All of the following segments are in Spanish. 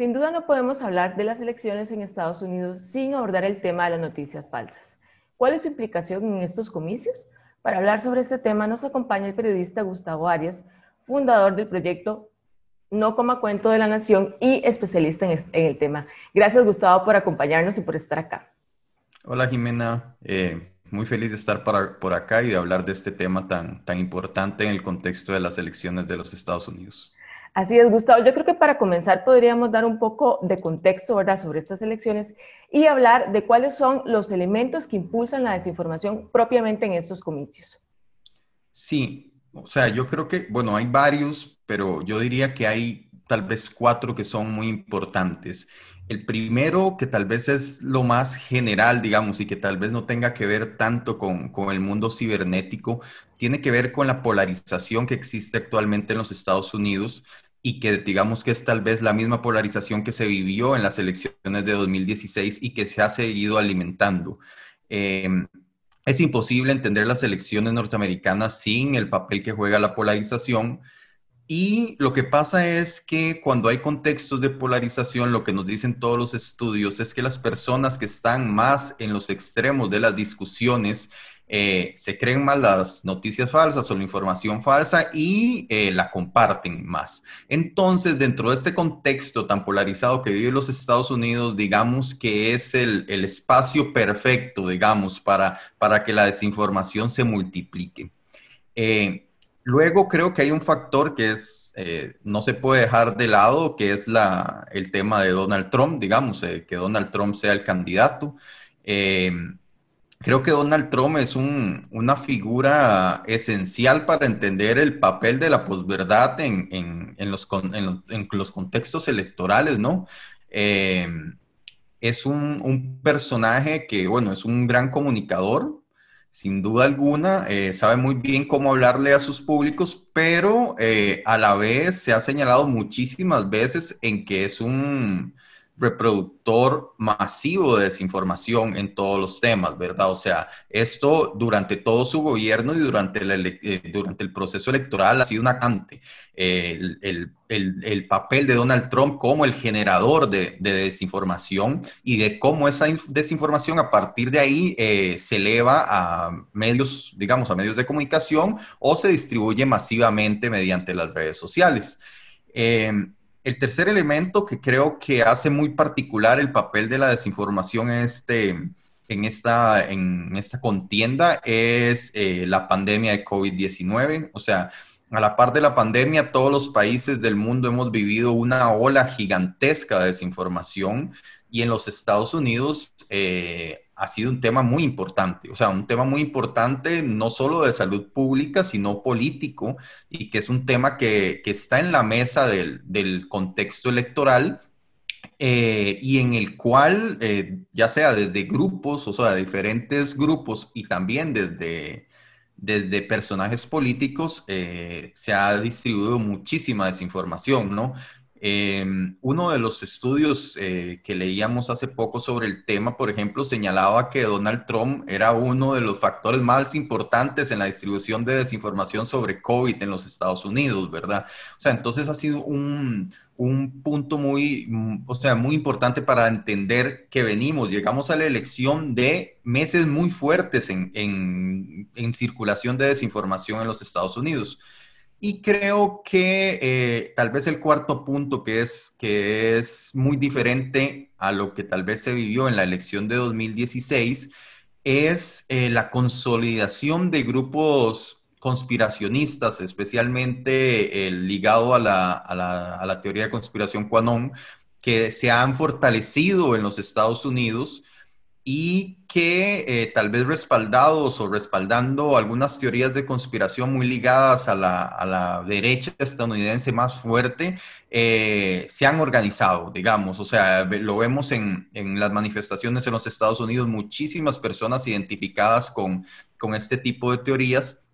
Sin duda no podemos hablar de las elecciones en Estados Unidos sin abordar el tema de las noticias falsas. ¿Cuál es su implicación en estos comicios? Para hablar sobre este tema nos acompaña el periodista Gustavo Arias, fundador del proyecto No Coma Cuento de la Nación y especialista en, el tema. Gracias Gustavo por acompañarnos y por estar acá. Hola Jimena, eh, muy feliz de estar por acá y de hablar de este tema tan, tan importante en el contexto de las elecciones de los Estados Unidos. Así es, Gustavo. Yo creo que para comenzar podríamos dar un poco de contexto ¿verdad? sobre estas elecciones y hablar de cuáles son los elementos que impulsan la desinformación propiamente en estos comicios. Sí, o sea, yo creo que, bueno, hay varios, pero yo diría que hay tal vez cuatro que son muy importantes. El primero, que tal vez es lo más general, digamos, y que tal vez no tenga que ver tanto con, con, el mundo cibernético, tiene que ver con la polarización que existe actualmente en los Estados Unidos y que digamos que es tal vez la misma polarización que se vivió en las elecciones de 2016 y que se ha seguido alimentando. Eh, es imposible entender las elecciones norteamericanas sin el papel que juega la polarización. Y lo que pasa es que cuando hay contextos de polarización, lo que nos dicen todos los estudios es que las personas que están más en los extremos de las discusiones eh, se creen más las noticias falsas o la información falsa y eh, la comparten más. Entonces, dentro de este contexto tan polarizado que viven los Estados Unidos, digamos que es el, espacio perfecto, digamos, para, para que la desinformación se multiplique. Eh, luego creo que hay un factor que es, no se puede dejar de lado, que es la, el tema de Donald Trump, digamos, que Donald Trump sea el candidato. Creo que Donald Trump es una figura esencial para entender el papel de la posverdad en, los, contextos electorales, ¿no? Em, es un, personaje que, bueno, es un gran comunicador, sin duda alguna, eh, sabe muy bien cómo hablarle a sus públicos, pero eh, a la vez se ha señalado muchísimas veces en que es un reproductor masivo de desinformación en todos los temas, ¿verdad? O sea, esto durante todo su gobierno y durante eh, el, proceso electoral ha sido una cante. el, papel de Donald Trump como el generador de, desinformación y de cómo esa desinformación a partir de ahí eh, se eleva a medios, digamos, a medios de comunicación o se distribuye masivamente mediante las redes sociales. Em, el tercer elemento que creo que hace muy particular el papel de la desinformación en, este, en, esta, en esta contienda es eh, la pandemia de COVID-19. O sea, a la par de la pandemia, todos los países del mundo hemos vivido una ola gigantesca de desinformación y en los Estados Unidos... Eh, ha sido un tema muy importante, o sea, un tema muy importante no solo de salud pública, sino político, y que es un tema que, está en la mesa del, contexto electoral eh, y en el cual, eh, ya sea desde grupos, o sea, diferentes grupos y también desde, desde personajes políticos, eh, se ha distribuido muchísima desinformación, ¿no? Em, uno de los estudios eh, que leíamos hace poco sobre el tema, por ejemplo, señalaba que Donald Trump era uno de los factores más importantes en la distribución de desinformación sobre COVID en los Estados Unidos, ¿verdad? O sea, entonces ha sido un, punto muy, mm, o sea, muy importante para entender que venimos, llegamos a la elección de meses muy fuertes en circulación de desinformación en los Estados Unidos. Y creo que eh, tal vez el cuarto punto que es, muy diferente a lo que tal vez se vivió en la elección de 2016 es eh, la consolidación de grupos conspiracionistas, especialmente eh, ligado a la, a, la, la, teoría de conspiración Quanon, que se han fortalecido en los Estados Unidos y que eh, tal vez respaldados o respaldando algunas teorías de conspiración muy ligadas a la, a la derecha estadounidense más fuerte, eh, se han organizado, digamos. O sea, lo vemos en, en, las manifestaciones en los Estados Unidos, muchísimas personas identificadas con, con este tipo de teorías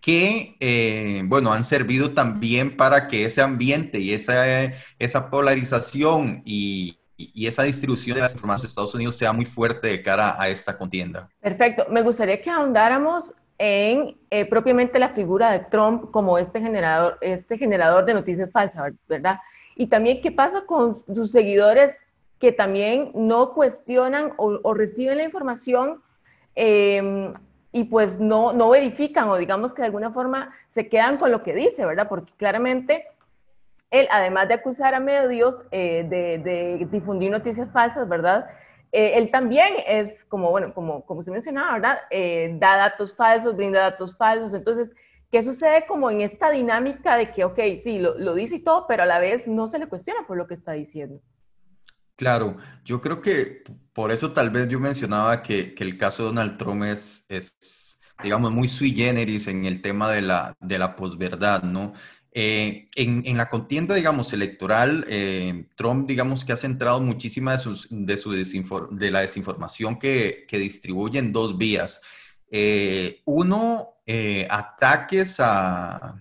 que, eh, bueno, han servido también para que ese ambiente y esa, esa polarización y, y esa distribución de las informaciones de Estados Unidos sea muy fuerte de cara a esta contienda. Perfecto. Me gustaría que ahondáramos en eh, propiamente la figura de Trump como este generador, este generador de noticias falsas, ¿verdad? Y también qué pasa con sus seguidores que también no cuestionan o, reciben la información em, y pues no, no verifican o digamos que de alguna forma se quedan con lo que dice, ¿verdad? Porque claramente él, además de acusar a medios eh, de, difundir noticias falsas, ¿verdad? Eh, él también es, como, bueno, como, como se mencionaba, ¿verdad? Eh, da datos falsos, brinda datos falsos. Entonces, ¿qué sucede como en esta dinámica de que, ok, sí, lo, dice y todo, pero a la vez no se le cuestiona por lo que está diciendo? Claro, yo creo que por eso tal vez yo mencionaba que, el caso de Donald Trump es, es digamos, muy sui generis en el tema de la, de la posverdad, ¿no? Eh, en, la contienda, digamos, electoral, eh, Trump, digamos, que ha centrado muchísima de, su de la desinformación que, que, distribuye en dos vías. Eh, uno, ataques a,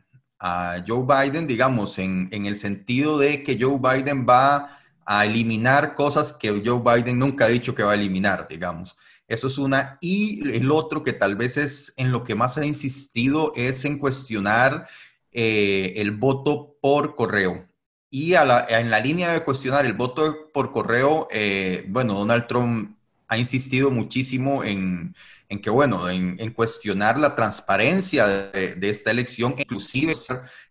Joe Biden, digamos, en, en, el sentido de que Joe Biden va a eliminar cosas que Joe Biden nunca ha dicho que va a eliminar, digamos. Eso es una. Y el otro que tal vez es en lo que más ha insistido es en cuestionar eh, el voto por correo. Y en la línea de cuestionar el voto por correo, eh, bueno, Donald Trump ha insistido muchísimo en, que, bueno, en, cuestionar la transparencia de, esta elección, inclusive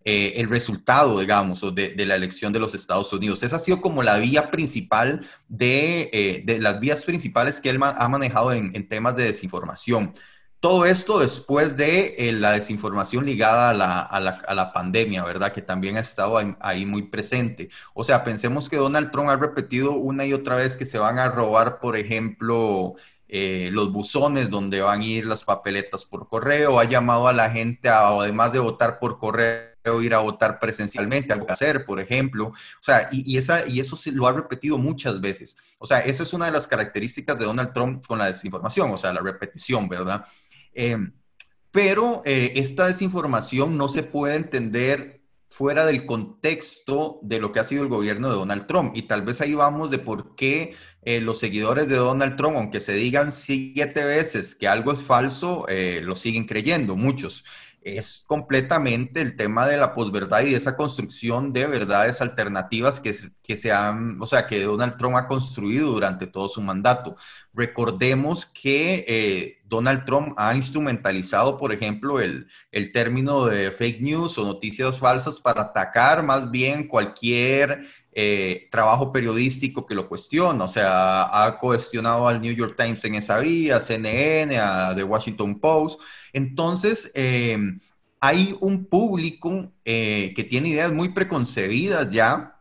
eh, el resultado, digamos, de, la elección de los Estados Unidos. Esa ha sido como la vía principal de, las vías principales que él ha manejado en temas de desinformación. Todo esto después de eh, la desinformación ligada a la, a, la, pandemia, ¿verdad? Que también ha estado ahí, muy presente. O sea, pensemos que Donald Trump ha repetido una y otra vez que se van a robar, por ejemplo, eh, los buzones donde van a ir las papeletas por correo, ha llamado a la gente, a, además de votar por correo, ir a votar presencialmente, algo que hacer, por ejemplo. O sea, y, esa, y eso se lo ha repetido muchas veces. O sea, esa es una de las características de Donald Trump con la desinformación, o sea, la repetición, ¿verdad? Em, pero eh, esta desinformación no se puede entender fuera del contexto de lo que ha sido el gobierno de Donald Trump. Y tal vez ahí vamos de por qué eh, los seguidores de Donald Trump, aunque se digan siete veces que algo es falso, eh, lo siguen creyendo muchos es completamente el tema de la posverdad y de esa construcción de verdades alternativas que, se han, o sea, que Donald Trump ha construido durante todo su mandato. Recordemos que eh, Donald Trump ha instrumentalizado, por ejemplo, el, término de fake news o noticias falsas para atacar más bien cualquier eh, trabajo periodístico que lo cuestiona. O sea, ha cuestionado al New York Times en esa vía, a CNN, a The Washington Post. Entonces, eh, hay un público eh, que tiene ideas muy preconcebidas ya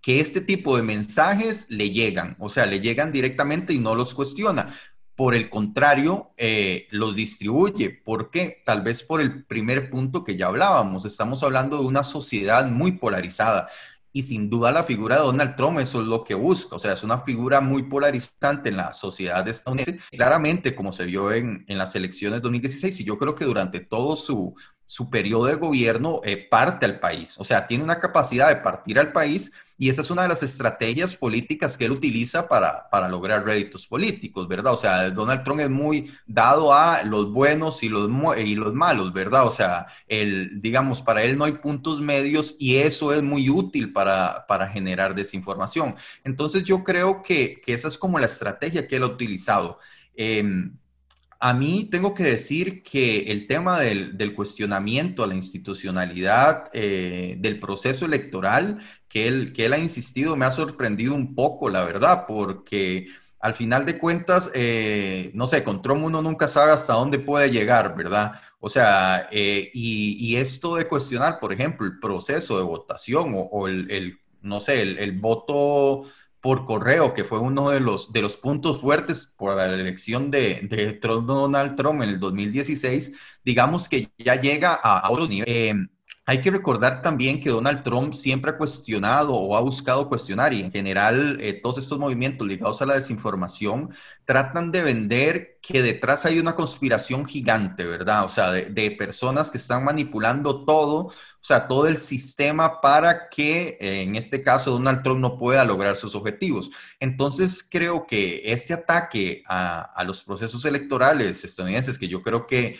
que este tipo de mensajes le llegan, o sea, le llegan directamente y no los cuestiona. Por el contrario, eh, los distribuye. ¿Por qué? Tal vez por el primer punto que ya hablábamos. Estamos hablando de una sociedad muy polarizada y sin duda la figura de Donald Trump eso es lo que busca, o sea, es una figura muy polarizante en la sociedad estadounidense, claramente como se vio en, en las elecciones de 2016 y yo creo que durante todo su su periodo de gobierno eh, parte al país, o sea, tiene una capacidad de partir al país y esa es una de las estrategias políticas que él utiliza para, lograr réditos políticos, ¿verdad? O sea, Donald Trump es muy dado a los buenos y los, y los malos, ¿verdad? O sea, el, digamos, para él no hay puntos medios y eso es muy útil para, generar desinformación. Entonces yo creo que, que, esa es como la estrategia que él ha utilizado. Em, a mí tengo que decir que el tema del, cuestionamiento a la institucionalidad eh, del proceso electoral que él, que él ha insistido me ha sorprendido un poco, la verdad, porque al final de cuentas, eh, no sé, con Trump uno nunca sabe hasta dónde puede llegar, ¿verdad? O sea, eh, y, esto de cuestionar, por ejemplo, el proceso de votación o, el, no sé, el, el voto por correo, que fue uno de los, de los puntos fuertes por la elección de, de Donald Trump en el 2016, digamos que ya llega a, otro nivel. Eh, hay que recordar también que Donald Trump siempre ha cuestionado o ha buscado cuestionar y en general eh, todos estos movimientos ligados a la desinformación tratan de vender que detrás hay una conspiración gigante, ¿verdad? O sea, de, personas que están manipulando todo, o sea, todo el sistema para que eh, en este caso Donald Trump no pueda lograr sus objetivos. Entonces, creo que este ataque a, a los procesos electorales estadounidenses, que yo creo que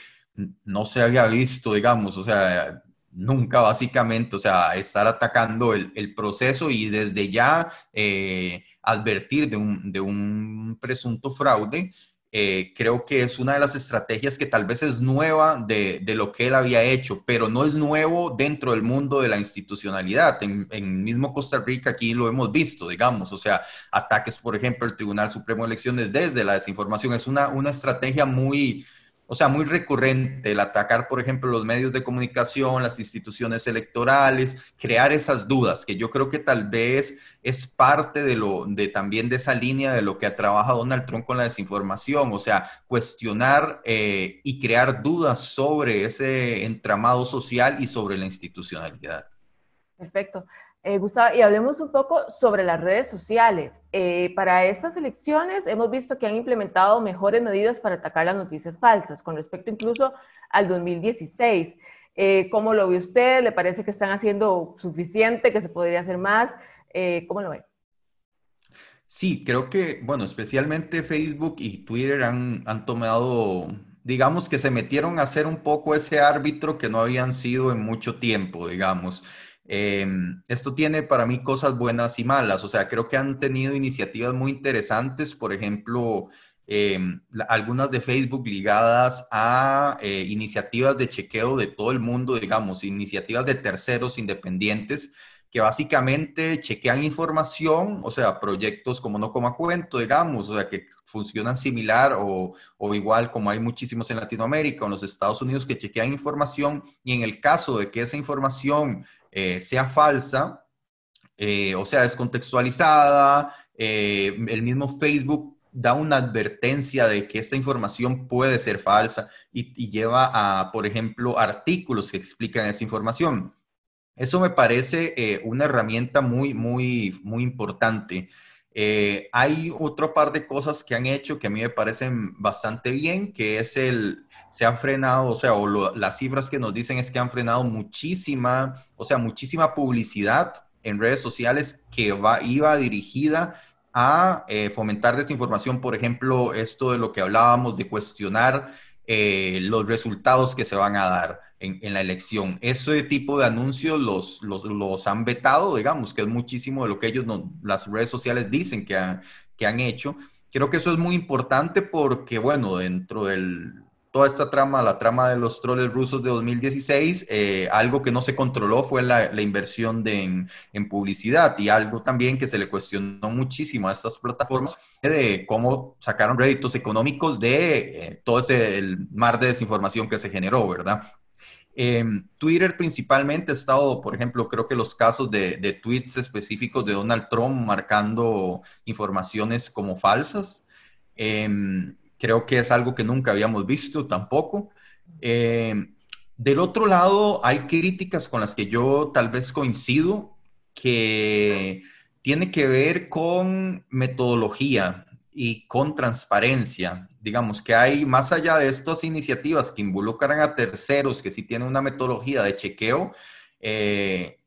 no se había visto, digamos, o sea, nunca, básicamente, o sea, estar atacando el, proceso y desde ya eh, advertir de un, presunto fraude. Eh, creo que es una de las estrategias que tal vez es nueva de, lo que él había hecho, pero no es nuevo dentro del mundo de la institucionalidad. En, mismo Costa Rica aquí lo hemos visto, digamos, o sea, ataques, por ejemplo, el Tribunal Supremo de Elecciones desde la desinformación es una estrategia muy, o sea, muy recurrente el atacar, por ejemplo, los medios de comunicación, las instituciones electorales, crear esas dudas, que yo creo que tal vez es parte de lo, de también de esa línea de lo que ha trabajado Donald Trump con la desinformación, o sea, cuestionar eh, y crear dudas sobre ese entramado social y sobre la institucionalidad. Perfecto. Eh, Gustavo, y hablemos un poco sobre las redes sociales. Eh, para estas elecciones hemos visto que han implementado mejores medidas para atacar las noticias falsas, con respecto incluso al 2016. Eh, ¿Cómo lo ve usted? ¿Le parece que están haciendo suficiente, que se podría hacer más? ¿Cómo lo ve? Sí, creo que, bueno, especialmente Facebook y Twitter han, han tomado, digamos que se metieron a ser un poco ese árbitro que no habían sido en mucho tiempo, digamos. Em, esto tiene para mí cosas buenas y malas, o sea, creo que han tenido iniciativas muy interesantes, por ejemplo, em, algunas de Facebook ligadas a eh, iniciativas de chequeo de todo el mundo, digamos, iniciativas de terceros independientes que básicamente chequean información, o sea, proyectos como No Coma Cuento, digamos, o sea, que funcionan similar o, o, igual como hay muchísimos en Latinoamérica o en los Estados Unidos que chequean información y en el caso de que esa información eh, sea falsa, eh, o sea, descontextualizada, eh, el mismo Facebook da una advertencia de que esta información puede ser falsa y, lleva a, por ejemplo, artículos que explican esa información. Eso me parece una herramienta muy, muy, muy importante. Eh, hay otro par de cosas que han hecho que a mí me parecen bastante bien, que es el, se han frenado, o sea, o las cifras que nos dicen es que han frenado muchísima, o sea, muchísima publicidad en redes sociales que va, iba dirigida a eh, fomentar desinformación, por ejemplo, esto de lo que hablábamos de cuestionar eh, los resultados que se van a dar en, la elección. Ese tipo de anuncios los, los, han vetado, digamos, que es muchísimo de lo que ellos, no, las redes sociales dicen que, que han hecho. Creo que eso es muy importante porque, bueno, dentro de toda esta trama, la trama de los troles rusos de 2016, eh, algo que no se controló fue la, inversión de, en, publicidad y algo también que se le cuestionó muchísimo a estas plataformas de cómo sacaron réditos económicos de eh, todo ese mar de desinformación que se generó, ¿verdad? Em, Twitter principalmente ha estado, por ejemplo, creo que los casos de, tweets específicos de Donald Trump marcando informaciones como falsas. Em, creo que es algo que nunca habíamos visto tampoco. Em, del otro lado, hay críticas con las que yo tal vez coincido que tiene que ver con metodología y con transparencia. Digamos que hay, más allá de estas iniciativas que involucran a terceros, que sí tienen una metodología de chequeo, eh,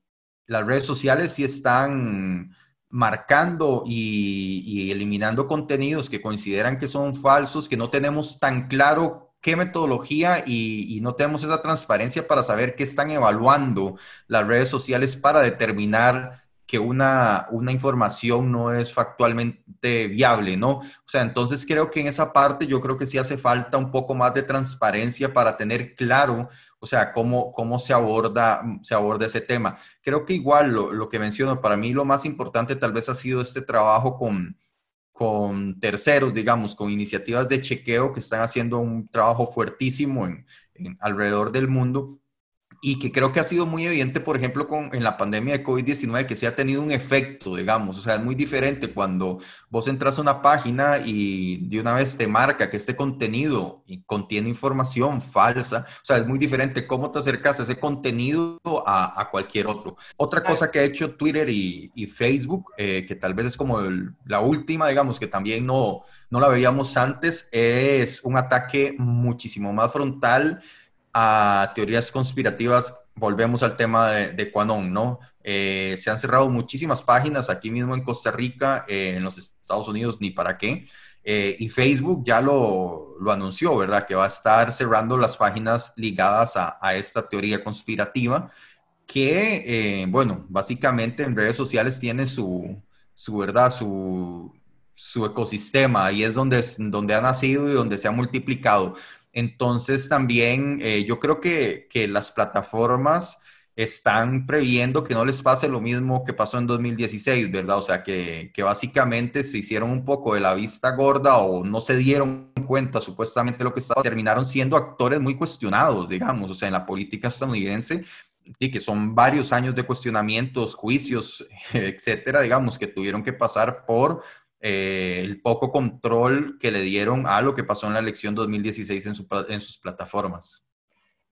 las redes sociales sí están marcando y, eliminando contenidos que consideran que son falsos, que no tenemos tan claro qué metodología y, y no tenemos esa transparencia para saber qué están evaluando las redes sociales para determinar que una, una información no es factualmente viable, ¿no? O sea, entonces creo que en esa parte yo creo que sí hace falta un poco más de transparencia para tener claro, o sea, cómo, cómo se, aborda, mm, se aborda ese tema. Creo que igual lo, que menciono, para mí lo más importante tal vez ha sido este trabajo con, con terceros, digamos, con iniciativas de chequeo que están haciendo un trabajo fuertísimo en alrededor del mundo y que creo que ha sido muy evidente, por ejemplo, con, en la pandemia de COVID-19, que sí ha tenido un efecto, digamos, o sea, es muy diferente cuando vos entras a una página y de una vez te marca que este contenido contiene información falsa, o sea, es muy diferente cómo te acercas a ese contenido a, a cualquier otro. Otra cosa que ha hecho Twitter y, y Facebook, eh, que tal vez es como la última, digamos, que también no, no la veíamos antes, es un ataque muchísimo más frontal a teorías conspirativas, volvemos al tema de, de ¿no? Eh, se han cerrado muchísimas páginas aquí mismo en Costa Rica, eh, en los Estados Unidos, ni para qué. Eh, y Facebook ya lo, anunció, ¿verdad? Que va a estar cerrando las páginas ligadas a, esta teoría conspirativa, que, bueno, básicamente en redes sociales tiene su, su ¿verdad? Su, su ecosistema y es donde, donde ha nacido y donde se ha multiplicado. Entonces también eh, yo creo que, que las plataformas están previendo que no les pase lo mismo que pasó en 2016, ¿verdad? O sea, que, básicamente se hicieron un poco de la vista gorda o no se dieron cuenta supuestamente lo que estaba, terminaron siendo actores muy cuestionados, digamos, o sea, en la política estadounidense, y que son varios años de cuestionamientos, juicios, etcétera, digamos, que tuvieron que pasar por eh, el poco control que le dieron a lo que pasó en la elección 2016 en, en sus plataformas.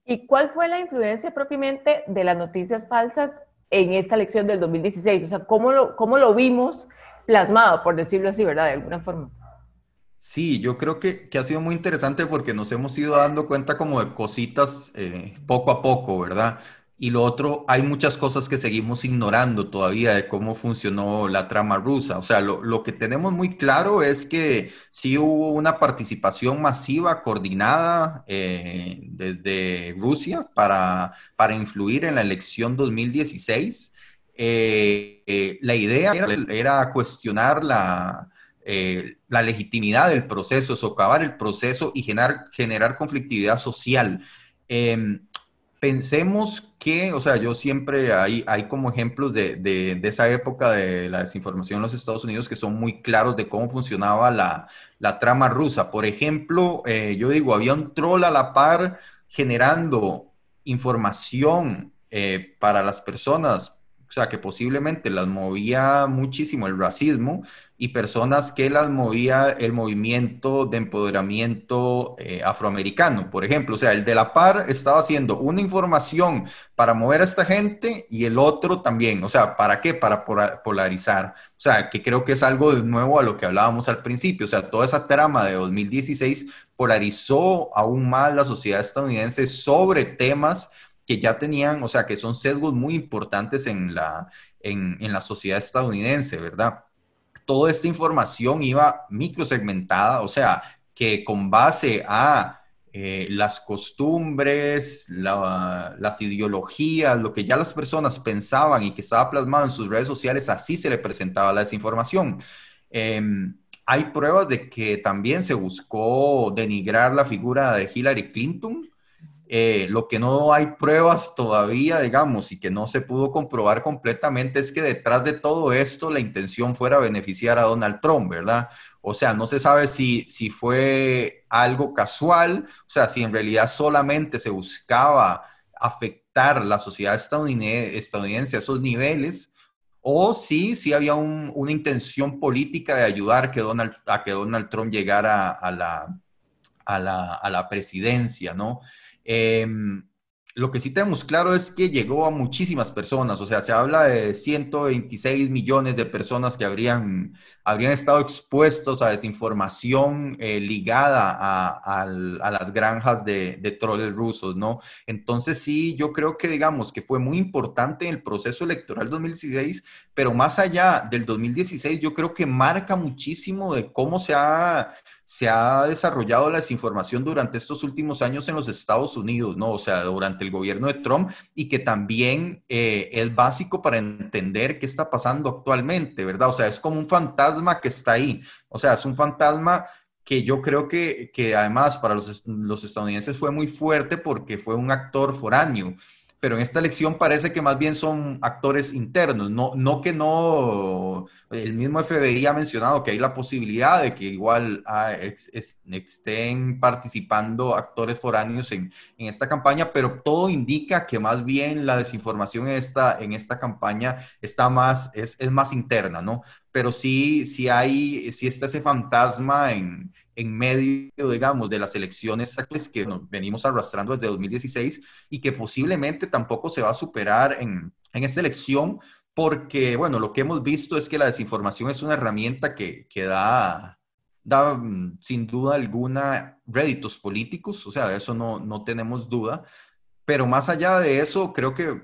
¿Y cuál fue la influencia propiamente de las noticias falsas en esa elección del 2016? O sea, ¿cómo lo, cómo lo vimos plasmado, por decirlo así, ¿verdad? De alguna forma. Sí, yo creo que, que, ha sido muy interesante porque nos hemos ido dando cuenta como de cositas eh, poco a poco, ¿verdad? Y lo otro, hay muchas cosas que seguimos ignorando todavía de cómo funcionó la trama rusa. O sea, lo, que tenemos muy claro es que sí hubo una participación masiva, coordinada eh, desde Rusia para, para influir en la elección 2016. Eh, eh, la idea era, cuestionar la, la legitimidad del proceso, socavar el proceso y generar, conflictividad social. Em, pensemos que, o sea, yo siempre hay, hay como ejemplos de, esa época de la desinformación en los Estados Unidos que son muy claros de cómo funcionaba la, trama rusa. Por ejemplo, eh, yo digo, había un troll a la par generando información eh, para las personas o sea, que posiblemente las movía muchísimo el racismo y personas que las movía el movimiento de empoderamiento eh, afroamericano, por ejemplo. O sea, el de la par estaba haciendo una información para mover a esta gente y el otro también. O sea, ¿para qué? Para polarizar. O sea, que creo que es algo de nuevo a lo que hablábamos al principio. O sea, toda esa trama de 2016 polarizó aún más la sociedad estadounidense sobre temas que ya tenían, o sea, que son sesgos muy importantes en la, en, la sociedad estadounidense, ¿verdad? Toda esta información iba microsegmentada, o sea, que con base a eh, las costumbres, las ideologías, lo que ya las personas pensaban y que estaba plasmado en sus redes sociales, así se le presentaba la desinformación. Em, hay pruebas de que también se buscó denigrar la figura de Hillary Clinton eh, lo que no hay pruebas todavía, digamos, y que no se pudo comprobar completamente es que detrás de todo esto la intención fuera beneficiar a Donald Trump, ¿verdad? O sea, no se sabe si, si fue algo casual, o sea, si en realidad solamente se buscaba afectar la sociedad estadounidense, a esos niveles, o si, había una intención política de ayudar que Donald, a que Donald Trump llegara a, la, a la presidencia, ¿no? Em, lo que sí tenemos claro es que llegó a muchísimas personas, o sea, se habla de 126 millones de personas que habrían, habrían estado expuestos a desinformación eh, ligada a, las granjas de, de troles rusos, ¿no? Entonces sí, yo creo que digamos que fue muy importante en el proceso electoral 2016, pero más allá del 2016, yo creo que marca muchísimo de cómo se ha se ha desarrollado la desinformación durante estos últimos años en los Estados Unidos, ¿no? O sea, durante el gobierno de Trump y que también eh, es básico para entender qué está pasando actualmente, ¿verdad? O sea, es como un fantasma que está ahí. O sea, es un fantasma que yo creo que, además para los, los estadounidenses fue muy fuerte porque fue un actor foráneo pero en esta elección parece que más bien son actores internos, no, no que no, el mismo FBI ha mencionado que hay la posibilidad de que igual ah, estén participando actores foráneos en, en, esta campaña, pero todo indica que más bien la desinformación en esta, en esta campaña está más, es, es más interna, ¿no? Pero sí, sí hay, sí está ese fantasma en, en medio, digamos, de las elecciones que nos venimos arrastrando desde 2016 y que posiblemente tampoco se va a superar en, en esta elección, porque, bueno, lo que hemos visto es que la desinformación es una herramienta que, que da, da, mm, sin duda alguna, réditos políticos, o sea, de eso no, no tenemos duda, pero más allá de eso, creo que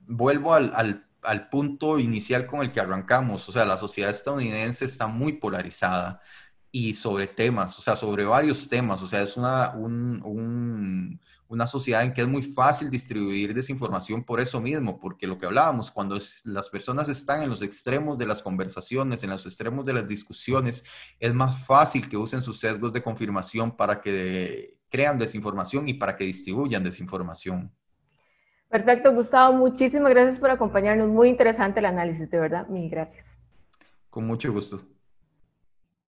vuelvo al, al al punto inicial con el que arrancamos, o sea, la sociedad estadounidense está muy polarizada y sobre temas, o sea, sobre varios temas. O sea, es una, una sociedad en que es muy fácil distribuir desinformación por eso mismo, porque lo que hablábamos, cuando las personas están en los extremos de las conversaciones, en los extremos de las discusiones, es más fácil que usen sus sesgos de confirmación para que crean desinformación y para que distribuyan desinformación. Perfecto, Gustavo. Muchísimas gracias por acompañarnos. Muy interesante el análisis, de verdad. Mil gracias. Con mucho gusto.